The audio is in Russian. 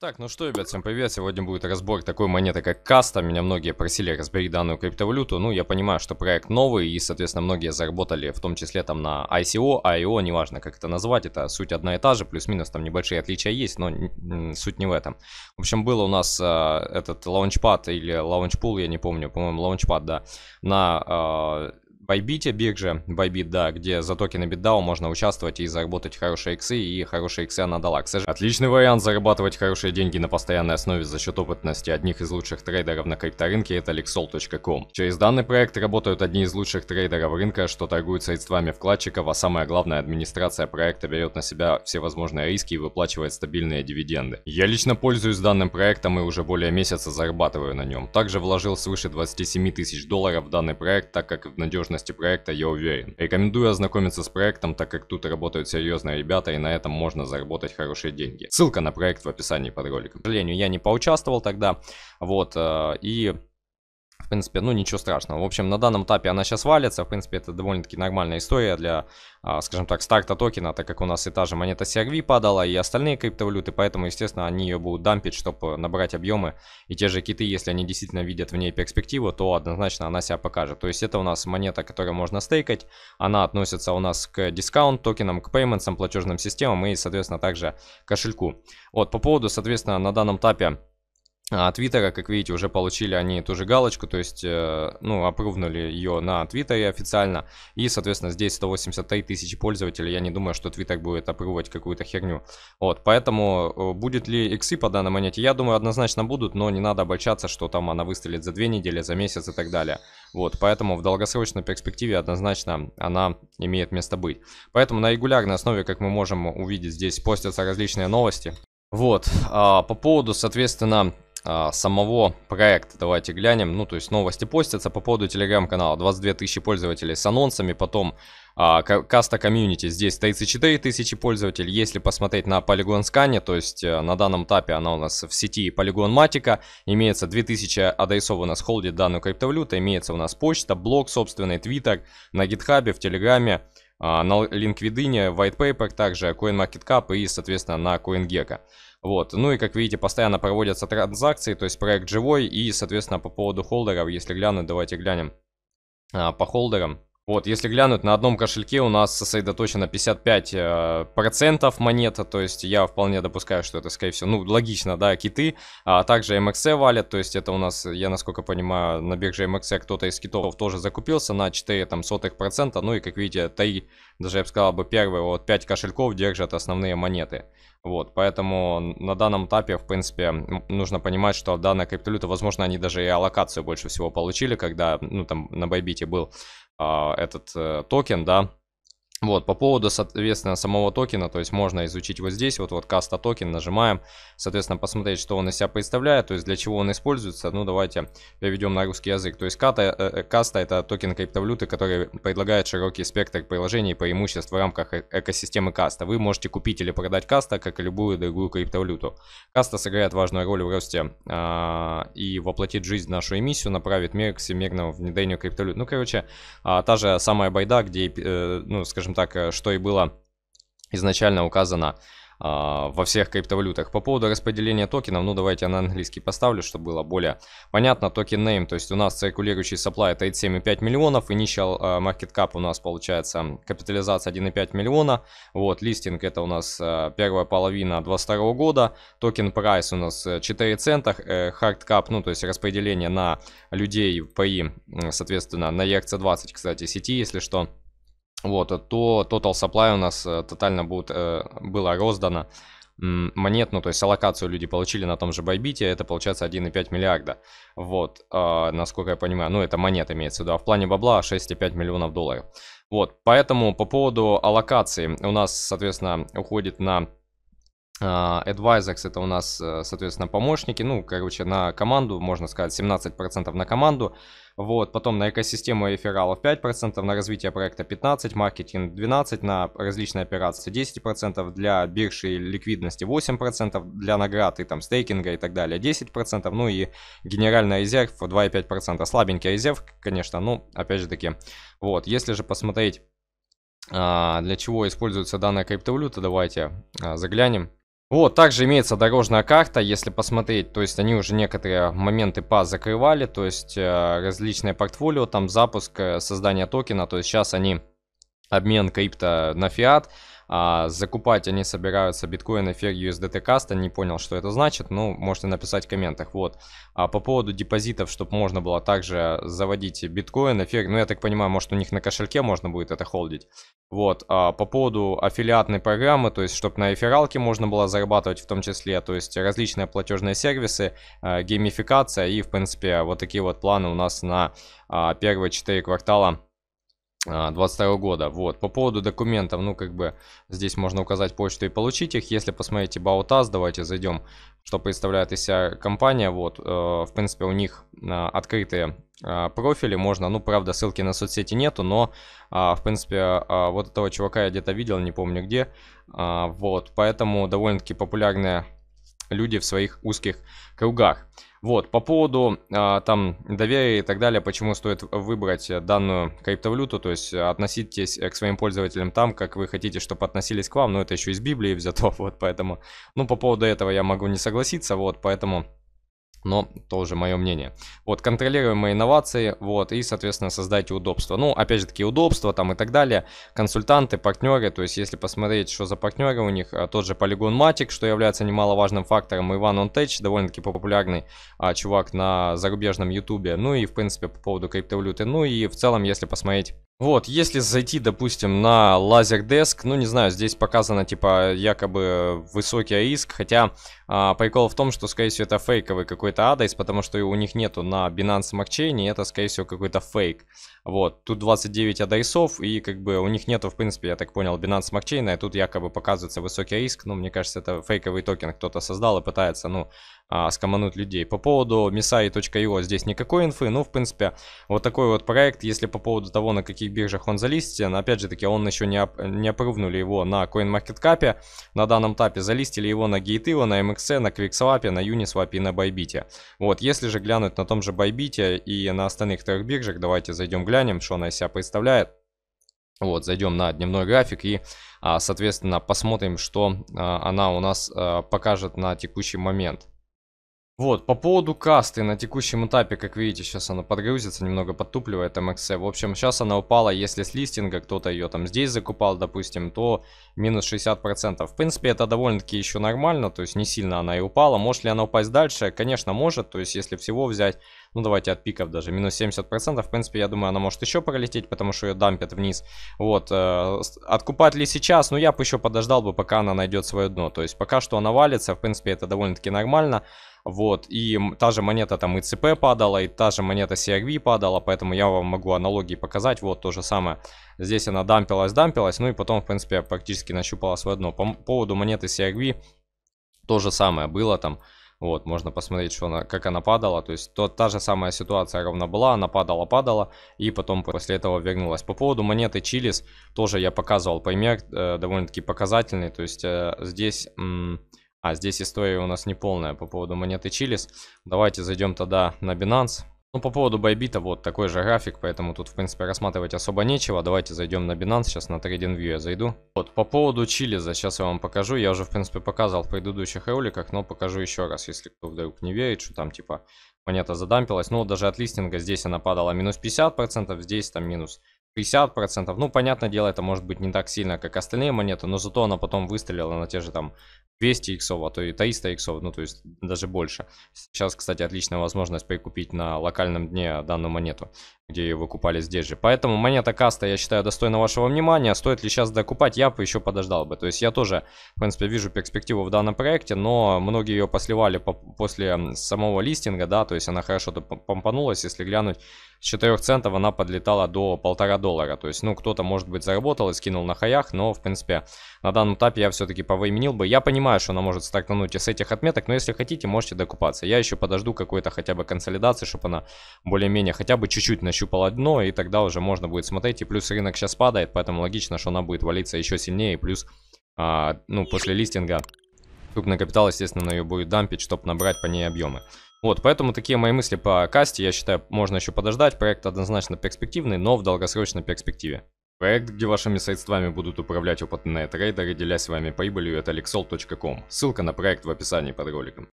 Так, ну что, ребят, всем привет. Сегодня будет разбор такой монеты, как Каста. Меня многие просили разбери данную криптовалюту. Ну, я понимаю, что проект новый, и, соответственно, многие заработали, в том числе там на ICO, IO, неважно, как это назвать. Это суть одна и та же, плюс-минус там небольшие отличия есть, но суть не в этом. В общем, было у нас э, этот лаунчпад или лаунчпул, я не помню, по-моему, лаунчпад, да, на э, Байбите же, Байбит, да, где за токены BitDAO можно участвовать и заработать хорошие иксы и хорошие иксы на сожалению, Отличный вариант зарабатывать хорошие деньги на постоянной основе за счет опытности одних из лучших трейдеров на крипторынке это lexol.com. Через данный проект работают одни из лучших трейдеров рынка, что торгуют средствами вкладчиков, а самое главное, администрация проекта берет на себя всевозможные риски и выплачивает стабильные дивиденды. Я лично пользуюсь данным проектом и уже более месяца зарабатываю на нем. Также вложил свыше 27 тысяч долларов в данный проект, так как в надежность эффективности проекта, я уверен. Рекомендую ознакомиться с проектом, так как тут работают серьезные ребята и на этом можно заработать хорошие деньги. Ссылка на проект в описании под роликом. К сожалению, я не поучаствовал тогда, вот, э, и принципе, ну ничего страшного. В общем, на данном этапе она сейчас валится. В принципе, это довольно-таки нормальная история для, а, скажем так, старта токена, так как у нас и та же монета CRV падала, и остальные криптовалюты, поэтому, естественно, они ее будут дампить, чтобы э, набрать объемы. И те же киты, если они действительно видят в ней перспективу, то однозначно она себя покажет. То есть это у нас монета, которую можно стейкать. Она относится у нас к дискаунт токенам, к пейментсам, платежным системам и, соответственно, также кошельку. Вот, по поводу, соответственно, на данном этапе а, от Твиттера, как видите, уже получили они ту же галочку, то есть, э, ну, опрувнули ее на Твиттере официально. И, соответственно, здесь 183 тысячи пользователей. Я не думаю, что Твиттер будет опрувать какую-то херню. Вот, поэтому э, будет ли иксы по данной монете? Я думаю, однозначно будут, но не надо обольщаться, что там она выстрелит за две недели, за месяц и так далее. Вот, поэтому в долгосрочной перспективе однозначно она имеет место быть. Поэтому на регулярной основе, как мы можем увидеть, здесь постятся различные новости. Вот, а, по поводу, соответственно, а, самого проекта. Давайте глянем. Ну, то есть новости постятся по поводу телеграм-канала. 22 тысячи пользователей с анонсами, потом а, каста комьюнити. Здесь 34 тысячи пользователей. Если посмотреть на полигон скане то есть э, на данном этапе она у нас в сети полигон матика имеется 2000 адресов у нас холдит данную криптовалюту, имеется у нас почта, блог, собственный твиттер, на гитхабе, в телеграме, а, на LinkedIn, White Paper, также CoinMarketCap и, соответственно, на CoinGecko. Вот, ну и как видите, постоянно проводятся транзакции, то есть проект живой. И, соответственно, по поводу холдеров, если глянуть, давайте глянем а, по холдерам. Вот, если глянуть, на одном кошельке у нас сосредоточено 55% э, монета, то есть я вполне допускаю, что это, скорее всего, ну, логично, да, киты, а также MXC валят, то есть это у нас, я насколько понимаю, на бирже MXC кто-то из китов тоже закупился на 4 там сотых процента, ну и, как видите, три, даже я бы сказал бы, первые вот 5 кошельков держат основные монеты. Вот, поэтому на данном этапе, в принципе, нужно понимать, что данная криптовалюта, возможно, они даже и аллокацию больше всего получили, когда, ну, там, на Байбите был а, этот э, токен, да, вот, по поводу, соответственно, самого токена, то есть можно изучить вот здесь, вот, вот каста токен, нажимаем, соответственно, посмотреть, что он из себя представляет, то есть для чего он используется, ну, давайте переведем на русский язык, то есть ката, э, э каста это токен криптовалюты, который предлагает широкий спектр приложений и преимуществ в рамках э, экосистемы каста, вы можете купить или продать каста, как и любую другую криптовалюту. Каста сыграет важную роль в росте э, и воплотит жизнь нашу эмиссию, направит мир к всемирному внедрению криптовалют, ну, короче, э, та же самая байда, где, э, ну, скажем, скажем так, э, что и было изначально указано а, во всех криптовалютах. По поводу распределения токенов, ну давайте я на английский поставлю, чтобы было более понятно. Токен name, то есть у нас циркулирующий supply 7,5 миллионов, initial а, market cap у нас получается капитализация 1,5 миллиона. Вот, листинг это у нас э, первая половина 2022 года, токен price у нас 4 э, цента, hard cap, ну то есть распределение на людей, по им соответственно, на ERC20, кстати, сети, если что вот, а то total supply у нас э, тотально будет, э, было роздано монет, ну то есть аллокацию люди получили на том же Байбите, это получается 1,5 миллиарда. Вот, а, насколько я понимаю, ну это монет имеется в виду, а в плане бабла 6,5 миллионов долларов. Вот, поэтому по поводу аллокации у нас, соответственно, уходит на а, Advisex это у нас, э, соответственно, помощники. Ну, короче, на команду, можно сказать, 17% на команду. Вот, потом на экосистему рефералов 5%, на развитие проекта 15%, маркетинг 12%, на различные операции 10%, для биржи и ликвидности 8%, для наград и там стейкинга и так далее 10%, ну и генеральный резерв 2,5%. Слабенький резерв, конечно, ну, опять же таки, вот, если же посмотреть, а, для чего используется данная криптовалюта, давайте а, заглянем. Вот, также имеется дорожная карта, если посмотреть, то есть они уже некоторые моменты па закрывали, то есть э, различные портфолио, там запуск, э, создание токена, то есть сейчас они обмен крипто на фиат, а закупать они собираются биткоин, эфир, USDT каста. Не понял, что это значит. Ну, можете написать в комментах. Вот. А по поводу депозитов, чтобы можно было также заводить биткоин, эфир. Ну, я так понимаю, может у них на кошельке можно будет это холдить. Вот. А по поводу аффилиатной программы, то есть, чтобы на эфиралке можно было зарабатывать в том числе. То есть, различные платежные сервисы, а, геймификация и, в принципе, вот такие вот планы у нас на а, первые 4 квартала 22 а, года. Вот. По поводу документов, ну, как бы, здесь можно указать почту и получить их. Если посмотрите типа, About Us, давайте зайдем, что представляет из себя компания. Вот, э, в принципе, у них э, открытые а, профили. Можно, ну, правда, ссылки на соцсети нету, но, э, в принципе, э, вот этого чувака я где-то видел, не помню где. Э, вот, поэтому довольно-таки популярные люди в своих узких кругах. Вот, по поводу а, там доверия и так далее, почему стоит выбрать э, данную криптовалюту, то есть э, относитесь э, к своим пользователям там, как вы хотите, чтобы относились к вам, но это еще из Библии взято, вот, поэтому, ну, по поводу этого я могу не согласиться, вот, поэтому но тоже мое мнение. Вот, контролируемые инновации, вот, и, соответственно, создайте удобство Ну, опять же таки, удобства там и так далее, консультанты, партнеры, то есть, если посмотреть, что за партнеры у них, а, тот же Polygon Matic, что является немаловажным фактором, Иван OnTech, довольно-таки популярный а, чувак на зарубежном ютубе, ну и, в принципе, по поводу криптовалюты, ну и в целом, если посмотреть вот, если зайти, допустим, на лазер деск ну, не знаю, здесь показано, типа, якобы высокий риск, хотя а, прикол в том, что, скорее всего, это фейковый какой-то адрес, потому что у них нету на Binance Макчейне, это, скорее всего, какой-то фейк. Вот, тут 29 адресов, и как бы у них нету, в принципе, я так понял, Binance Макчейна, и тут якобы показывается высокий риск, но ну, мне кажется, это фейковый токен кто-то создал и пытается, ну, а, скомануть людей. По поводу misai.io здесь никакой инфы, ну, в принципе, вот такой вот проект, если по поводу того, на каких биржах он залистен, опять же таки, он еще не, оп не опровнули его на CoinMarketCap, на данном этапе залистили его на Gate, на MX Форексе, на Квиксвапе, на Uniswap и на Байбите. Вот, если же глянуть на том же Байбите и на остальных трех биржах, давайте зайдем глянем, что она из себя представляет. Вот, зайдем на дневной график и, а, соответственно, посмотрим, что а, она у нас а, покажет на текущий момент. Вот, по поводу касты на текущем этапе, как видите, сейчас она подгрузится, немного подтупливает МХС. В общем, сейчас она упала, если с листинга кто-то ее там здесь закупал, допустим, то минус 60%. В принципе, это довольно-таки еще нормально, то есть не сильно она и упала. Может ли она упасть дальше? Конечно, может, то есть если всего взять, ну давайте от пиков даже, минус 70%, в принципе, я думаю, она может еще пролететь, потому что ее дампят вниз. Вот, э, откупать ли сейчас? Ну, я бы еще подождал бы, пока она найдет свое дно. То есть пока что она валится, в принципе, это довольно-таки нормально. Вот, и та же монета там и ЦП падала, и та же монета CRV падала, поэтому я вам могу аналогии показать. Вот то же самое. Здесь она дампилась, дампилась, ну и потом, в принципе, практически нащупала свое дно. По поводу монеты CRV то же самое было там. Вот, можно посмотреть, что она, как она падала. То есть, то, та же самая ситуация ровно была. Она падала, падала. И потом после этого вернулась. По поводу монеты Чилис тоже я показывал пример. Э, довольно-таки показательный. То есть, э, здесь... А, здесь история у нас не полная по поводу монеты Чилис. Давайте зайдем тогда на Binance. Ну, по поводу Байбита, вот такой же график, поэтому тут, в принципе, рассматривать особо нечего. Давайте зайдем на Binance, сейчас на TradingView я зайду. Вот, по поводу Чилиза, сейчас я вам покажу. Я уже, в принципе, показывал в предыдущих роликах, но покажу еще раз, если кто вдруг не верит, что там, типа, монета задампилась. Ну, даже от листинга здесь она падала минус 50%, здесь там минус 50%. Ну, понятное дело, это может быть не так сильно, как остальные монеты, но зато она потом выстрелила на те же там 200 иксов, а то и 300 иксов, ну, то есть даже больше. Сейчас, кстати, отличная возможность прикупить на локальном дне данную монету, где ее выкупали здесь же. Поэтому монета каста, я считаю, достойна вашего внимания. Стоит ли сейчас докупать, я бы еще подождал бы. То есть я тоже, в принципе, вижу перспективу в данном проекте, но многие ее посливали по после самого листинга, да, то есть она хорошо-то помпанулась, если глянуть с 4 центов она подлетала до 1,5 доллара. То есть, ну, кто-то, может быть, заработал и скинул на хаях, но, в принципе, на данном этапе я все-таки повыменил бы. Я понимаю, что она может стартануть и с этих отметок, но если хотите, можете докупаться. Я еще подожду какой-то хотя бы консолидации, чтобы она более-менее хотя бы чуть-чуть нащупала дно, и тогда уже можно будет смотреть. И плюс рынок сейчас падает, поэтому логично, что она будет валиться еще сильнее, и плюс, а, ну, после листинга... Крупный капитал, естественно, на ее будет дампить, чтобы набрать по ней объемы. Вот, поэтому такие мои мысли по касте, я считаю, можно еще подождать. Проект однозначно перспективный, но в долгосрочной перспективе. Проект, где вашими средствами будут управлять опытные трейдеры, делясь с вами прибылью, это lexol.com. Ссылка на проект в описании под роликом.